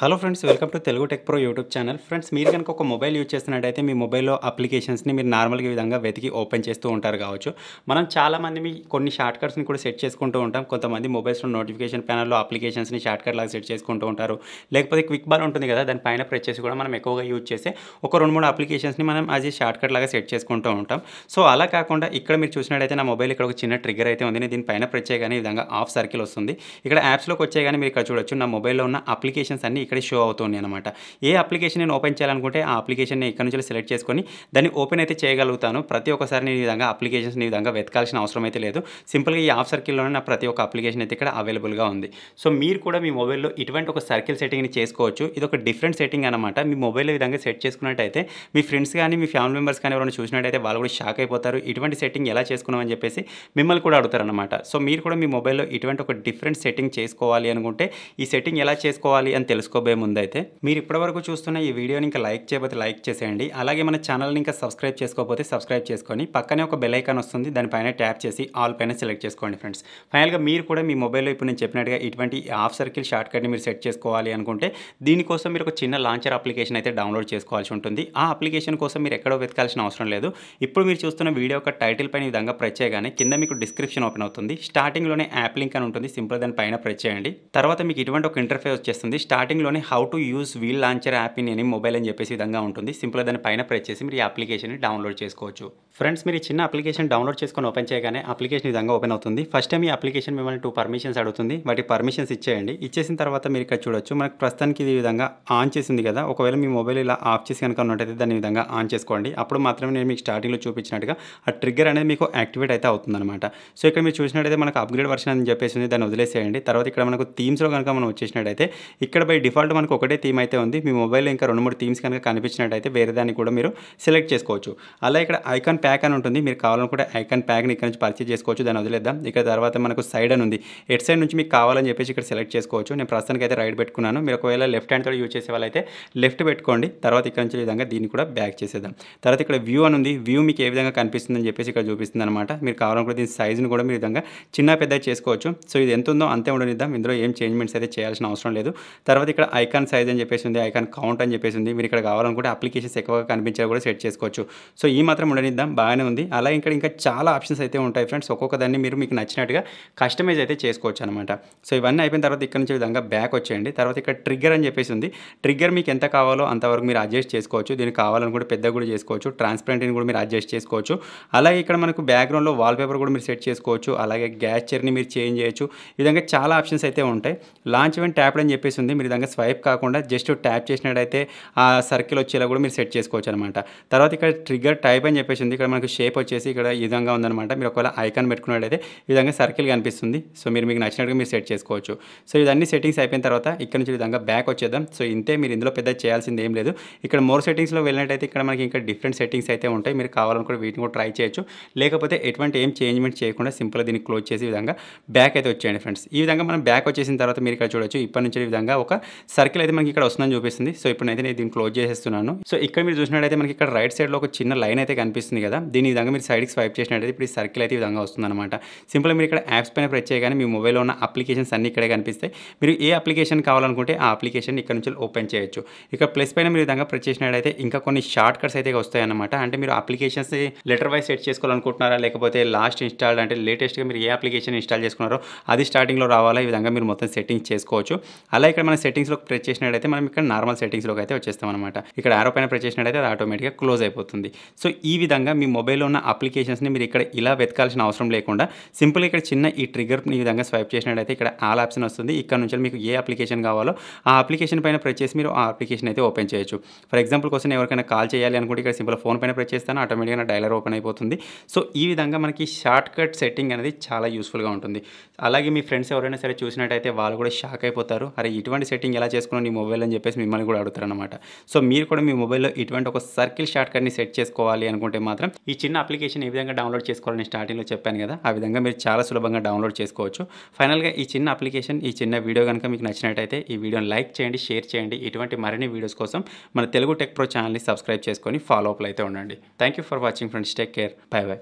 hello friends welcome to Telugu tech pro YouTube channel friends మీరు కనుక ఒక మొబైల్ యూజ్ చేస్తున్నట్టయితే మీ మొబైల్లో అప్లికేషన్స్ని మీరు నార్మల్గా విధంగా వెతికి ఓపెన్ చేస్తూ ఉంటారు కావచ్చు మనం చాలామంది మీ కొన్ని షార్ట్ కట్స్ని కూడా సెట్ చేసుకుంటూ ఉంటాం కొంతమంది మొబైల్స్లో నోటిఫికేషన్ ప్యానల్లో అప్లికేషన్స్ని షార్ట్ కట్ లాగా సెట్ చేసుకుంటూ ఉంటారు లేకపోతే క్విక్ బాల్ ఉంటుంది కదా దాని పైన ప్రెస్ చేసి కూడా మనం ఎక్కువగా యూజ్ చేసే ఒక రెండు మూడు అప్లికేషన్స్ని మనం అది షార్ట్ కట్ లాగా సెట్ చేసుకుంటూ ఉంటాం సో అలా కాకుండా ఇక్కడ మీరు చూసినట్టయితే నా మొబైల్ ఇక్కడ ఒక చిన్న ట్రిగ్గర్ అయితే ఉంది దీని పైన ప్రెస్ చేయగానే విధంగా ఆఫ్ సర్కిల్ వస్తుంది ఇక్కడ యాప్స్లోకి వచ్చే కానీ మీరు ఇక్కడ చూడొచ్చు నా మొబైల్లో ఉన్న అప్లికేషన్స్ అన్ని ఇక్కడ షో అవుతుంది అనమాట ఏ అప్లికేషన్ నేను ఓపెన్ చేయాలనుకుంటే ఆ అప్లికేషన్ నేను ఇక్కడ నుంచి సెలెక్ట్ చేసుకొని దాన్ని ఓపెన్ అయితే చేయగలుగుతాను ప్రతి ఒక్కసారి నేను ఈ విధంగా అప్లికేషన్స్ ఈ విధంగా వెతకాల్సిన అవసరం అయితే లేదు సింపుల్గా ఈ ఆఫ్ సర్కిల్లోనే నా ప్రతి ఒక్క అప్లికేషన్ అయితే ఇక్కడ అవైలబుల్గా ఉంది సో మీరు కూడా మీ మొబైల్లో ఇటువంటి ఒక సర్కిల్ సెటింగ్ని చేసుకోవచ్చు ఇది ఒక డిఫరెంట్ సెట్టింగ్ అనమాట మీ మొబైల్ విధంగా సెట్ చేసుకున్నట్టయితే మీ ఫ్రెండ్స్ కానీ మీ ఫ్యామిలీ మెంబర్స్ కానీ ఎవరైనా చూసినట్టయితే వాళ్ళు కూడా షాక్ అయిపోతారు ఇటువంటి సెట్టింగ్ ఎలా చేసుకున్నామని చెప్పేసి మిమ్మల్ని కూడా అడుగుతారనమాట సో మీరు కూడా మీ మొబైల్లో ఇటువంటి ఒక డిఫరెంట్ సెట్టింగ్ చేసుకోవాలి అనుకుంటే ఈ సెట్టింగ్ ఎలా చేసుకోవాలి అని తెలుసుకో తెలుసుకోబోయే ముందైతే మీరు ఇప్పటివరకు చూస్తున్న ఈ వీడియోని ఇంకా లైక్ చేయబోతే లైక్ చేసేయండి అలాగే మన ఛానల్ని ఇంకా సబ్స్క్రైబ్ చేసుకోకపోతే సబ్స్క్రైబ్ చేసుకొని పక్కనే ఒక బెల్ ఐకాన్ వస్తుంది దానిపైన ట్యాప్ చేసి ఆల్ పైన సెలెక్ట్ చేసుకోండి ఫ్రెండ్స్ ఫైనల్గా మీరు కూడా మీ మొబైల్లో ఇప్పుడు నేను చెప్పినట్టుగా ఇటువంటి హాఫ్ సర్కిల్ షార్ట్ కట్ని మీరు సెట్ చేసుకోవాలి అనుకుంటే దీనికోసం మీరు ఒక చిన్న లాంచర్ అప్లికేషన్ అయితే డౌన్లోడ్ చేసుకోవాల్సి ఉంటుంది ఆ అప్లికేషన్ కోసం మీరు ఎక్కడో వెతకాల్సిన అవసరం లేదు ఇప్పుడు మీరు చూస్తున్న వీడియో యొక్క టైటిల్ పైన విధంగా ప్రెస్ చేయగానే కింద మీకు డిస్క్రిప్షన్ ఓపెన్ అవుతుంది స్టార్టింగ్లోనే యాప్ లింక్ అని ఉంటుంది సింపుల్ దాని పైన ప్రెస్ చేయండి తర్వాత మీకు ఇటువంటి ఒక ఇంటర్ఫేస్ వచ్చేస్తుంది స్టార్టింగ్ సెట్టింగ్లోనే how to use wheel launcher app in any mobile అని చెప్పేసి విధంగా ఉంటుంది సింపుల్ దాని పైన ప్రెస్ చేసి మీరు ఈ అప్లికేషన్ డౌన్లోడ్ చేసుకోవచ్చు ఫ్రెండ్స్ మీరు చిన్న అప్లికేషన్ డౌన్లోడ్ చేసుకొని ఓపెన్ చేయగానే అప్లికేషన్ విధంగా ఓపెన్ అవుతుంది ఫస్ట్ టైం ఈ అప్లికేషన్ మిమ్మల్ని టూ పర్మిషన్స్ అడుగుతుంది వాటి పర్మిషన్స్ ఇచ్చేయండి ఇచ్చేసిన తర్వాత మీరు ఇక్కడ చూడొచ్చు మనకు ప్రస్తుతానికి ఇది విధంగా ఆన్ చేసింది కదా ఒకవేళ మీ మొబైల్ ఇలా ఆఫ్ చేసి కనుక ఉన్నట్టయితే దాని విధంగా ఆన్ చేసుకోండి అప్పుడు మాత్రమే నేను మీకు స్టార్టింగ్లో చూపించినట్టుగా ఆ ట్రిగ్గర్ అనేది మీకు యాక్టివేట్ అయితే అవుతుందన్నమాట సో ఇక్కడ మీరు చూసినట్టయితే మనకు అప్గ్రేడ్ వర్షన్ అని చెప్పేసి దాన్ని వదిలేసేయండి తర్వాత ఇక్కడ మనకు థీమ్స్లో కనుక మనం వచ్చేసినట్టయితే ఇక్కడ బై డిఫాల్ట్ మనకు ఒకటే థీమ్ అయితే ఉంది మీ మొబైల్లో ఇంకా రెండు మూడు థీమ్స్ కనుక కనిపించినట్టయితే వేరే దాన్ని కూడా మీరు సెలెక్ట్ చేసుకోవచ్చు అలా ఇక్కడ ఐకాన్ ప్యాక్ అని ఉంటుంది మీరు కావాలనుకుంటే ఐకాన్ ప్యాక్ని ఇక్కడ నుంచి పర్చేజ్ చేసుకోవచ్చు దాన్ని వదిలేద్దాం ఇక్కడ తర్వాత మనకు సైడ్ అని ఉంది ఎట్ సైడ్ నుంచి మీకు కావాలని చెప్పేసి ఇక్కడ సెలెక్ట్ చేసుకోవచ్చు నేను ప్రస్తుతానికి అయితే రైట్ పెట్టుకున్నాను మీరు ఒకవేళ లెఫ్ట్ హ్యాండ్ తోడు యూజ్ చేసే వాళ్ళైతే లెఫ్ట్ పెట్టుకోండి తర్వాత ఇక్కడ నుంచి విధంగా దీన్ని కూడా బ్యాక్ చేసేద్దాం తర్వాత ఇక్కడ వ్యూ అని ఉంది వ్యూ మీకు ఏ విధంగా కనిపిస్తుందని చెప్పేసి ఇక్కడ చూపిస్తుంది అనమాట మీరు కావాలనుకుంటే దీని సైజ్ను కూడా మీరు విధంగా చిన్న పెద్ద చేసుకోవచ్చు సో ఇది ఎంత ఉందో అంతే ఉండనిద్దాం ఇందులో ఏం చేంజ్మెంట్స్ అయితే చేయాల్సిన అవసరం లేదు తర్వాత ఇక్కడ ఐకాన్ సైజ్ అని చెప్పేసి ఉంది ఐకాన్ కౌంట్ అని చెప్పేసి ఉంది మీరు ఇక్కడ కావాలనుకుంటే అప్లికేషన్స్ ఎక్కువగా కనిపించేవి కూడా సెట్ చేసుకోవచ్చు సో ఈ మాత్రం ఉండనిద్దాం బాగానే ఉంది అలా ఇక్కడ ఇంకా చాలా ఆప్షన్స్ అయితే ఉంటాయి ఫ్రెండ్స్ ఒక్కొక్క దాన్ని మీరు మీకు నచ్చినట్టుగా కస్టమైజ్ అయితే చేసుకోవచ్చు అనమాట సో ఇవన్నీ అయిపోయిన తర్వాత ఇక్కడ నుంచి విధంగా బ్యాక్ వచ్చేయండి తర్వాత ఇక్కడ ట్రిగ్గర్ అని చెప్పేసి ఉంది ట్రిగ్గర్ మీకు ఎంత కావాలో అంతవరకు మీరు అడ్జస్ట్ చేసుకోవచ్చు దీనికి కావాలనుకుంటే పెద్ద కూడా చేసుకోవచ్చు ట్రాన్స్పరెంట్ని కూడా మీరు అడ్జస్ట్ చేసుకోవచ్చు అలాగే ఇక్కడ మనకు బ్యాక్గ్రౌండ్లో వాల్పేపర్ కూడా మీరు సెట్ చేసుకోవచ్చు అలాగే గ్యాస్ చర్ని మీరు చేంజ్ చేయొచ్చు ఈ విధంగా చాలా ఆప్షన్స్ అయితే ఉంటాయి లాంచ్ వెన్ ట్యాప్ అని చెప్పేసి ఉంది మీరు విధంగా స్వైప్ కాకుండా జస్ట్ ట్యాప్ చేసినట్టయితే ఆ సర్కిల్ వచ్చేలా కూడా మీరు సెట్ చేసుకోవచ్చు అనమాట తర్వాత ఇక్కడ ట్రిగ్గర్ టైప్ అని చెప్పేసి ఉంది ఇక్కడ మనకు షేప్ వచ్చేసి ఇక్కడ ఈ విధంగా ఉందనమాట మీరు ఒకవేళ ఐకాన్ పెట్టుకున్నట్టయితే ఈ విధంగా సర్కిల్ కనిపిస్తుంది సో మీరు మీకు నచ్చినట్టుగా మీరు సెట్ చేసుకోవచ్చు సో ఇవన్నీ సెట్టింగ్స్ అయిపోయిన తర్వాత ఇక్కడ నుంచి విధంగా బ్యాక్ వచ్చేద్దాం సో ఇంతే మీరు ఇందులో పెద్ద చేయాల్సింది ఏం లేదు ఇక్కడ మోర్ సెట్టింగ్స్లో వెళ్ళినట్టయితే ఇక్కడ మనకి ఇంకా డిఫరెంట్ సెట్టింగ్స్ అయితే ఉంటాయి మీరు కావాలనుకుంటే వీటిని కూడా ట్రై చేయొచ్చు లేకపోతే ఎటువంటి ఏం చేంజ్మెంట్ చేయకుండా సింపుల్గా దీన్ని క్లోజ్ చేసే విధంగా బ్యాక్ అయితే వచ్చేయండి ఫ్రెండ్స్ ఈ విధంగా మనం బ్యాక్ వచ్చేసిన తర్వాత మీరు ఇక్కడ చూడొచ్చు ఇప్పటి నుంచి విధంగా ఒక సర్కిల్ అయితే మనకి ఇక్కడ వస్తుందని చూపిస్తుంది సో ఇప్పుడైతే నేను దీన్ని క్లోజ్ చేసేస్తున్నాను సో ఇక్కడ మీరు చూసినట్టయితే మనకి ఇక్కడ రైట్ సైడ్లో ఒక చిన్న లైన్ అయితే కనిపిస్తుంది కదా దీని విధంగా మీరు సైడ్కి స్వైప్ చేసినట్టయితే ఇప్పుడు ఈ సర్కిల్ అయితే ఈ విధంగా అనమాట సింపుల్ మీరు ఇక్కడ యాప్స్ పైన ప్రెస్ చేయగానే మీ మొబైల్లో ఉన్న అప్లికేషన్స్ అన్ని ఇక్కడే కనిపిస్తాయి మీరు ఏ అప్లికేషన్ కావాలనుకుంటే ఆ అప్లికేషన్ ఇక్కడ నుంచి ఓపెన్ చేయొచ్చు ఇక్కడ ప్లస్ పైన మీరు విధంగా ప్రెస్ చేసినట్టయితే ఇంకా కొన్ని షార్ట్ కట్స్ అయితే వస్తాయన్నమాట అంటే మీరు అప్లికేషన్స్ లెటర్ వైజ్ సెట్ చేసుకోవాలనుకుంటున్నారా లేకపోతే లాస్ట్ ఇన్స్టాల్ అంటే లేటెస్ట్గా మీరు ఏ అప్లికేషన్ ఇన్స్టాల్ చేసుకున్నారో అది స్టార్టింగ్లో రావాలా ఈ విధంగా మీరు మొత్తం సెట్టింగ్స్ చేసుకోవచ్చు అలా ఇక్కడ మన సెట్టింగ్ సెట్టింగ్స్లోకి ప్రెస్ చేసినట్టయితే మనం ఇక్కడ నార్మల్ సెట్టింగ్స్లోకి అయితే వచ్చేస్తాం అనమాట ఇక్కడ ఆరో పైన ప్రెస్ చేసినట్టయితే అది ఆటోమేటిక్గా క్లోజ్ అయిపోతుంది సో ఈ విధంగా మీ మొబైల్లో ఉన్న అప్లికేషన్స్ని మీరు ఇక్కడ ఇలా వెతకాల్సిన అవసరం లేకుండా సింపుల్ ఇక్కడ చిన్న ఈ ట్రిగర్ ఈ విధంగా స్వైప్ చేసినట్టయితే ఇక్కడ ఆల్ ఆప్షన్ వస్తుంది ఇక్కడ నుంచి మీకు ఏ అప్లికేషన్ కావాలో ఆ అప్లికేషన్ పైన ప్రెస్ చేసి మీరు ఆ అప్లికేషన్ అయితే ఓపెన్ చేయొచ్చు ఫర్ ఎగ్జాంపుల్ కోసం ఎవరికైనా కాల్ చేయాలి అనుకుంటే ఇక్కడ సింపుల్ ఫోన్ పైన ప్రెస్ చేస్తాను ఆటోమేటిక్గా డైలర్ ఓపెన్ అయిపోతుంది సో ఈ విధంగా మనకి షార్ట్ కట్ సెట్టింగ్ అనేది చాలా యూస్ఫుల్గా ఉంటుంది అలాగే మీ ఫ్రెండ్స్ ఎవరైనా సరే చూసినట్టయితే వాళ్ళు కూడా షాక్ అయిపోతారు అరే ఇటువంటి సెట్టింగ్ ఎలా చేసుకున్నావు నీ మొబైల్ అని చెప్పేసి మిమ్మల్ని కూడా అడుగుతారనమాట సో మీరు కూడా మీ మొబైల్లో ఇటువంటి ఒక సర్కిల్ షార్ట్ కట్ని సెట్ చేసుకోవాలి అనుకుంటే మాత్రం ఈ చిన్న అప్లికేషన్ ఏ విధంగా డౌన్లోడ్ చేసుకోవాలని స్టార్టింగ్లో చెప్పాను కదా ఆ విధంగా మీరు చాలా సులభంగా డౌన్లోడ్ చేసుకోవచ్చు ఫైనల్గా ఈ చిన్న అప్లికేషన్ ఈ చిన్న వీడియో కనుక మీకు నచ్చినట్టయితే ఈ వీడియోని లైక్ చేయండి షేర్ చేయండి ఇటువంటి మరిన్ని వీడియోస్ కోసం మన తెలుగు టెక్ ప్రో ఛానల్ని సబ్స్క్రైబ్ చేసుకొని ఫాలో అప్లో అయితే ఉండండి thank you for watching friends take care bye by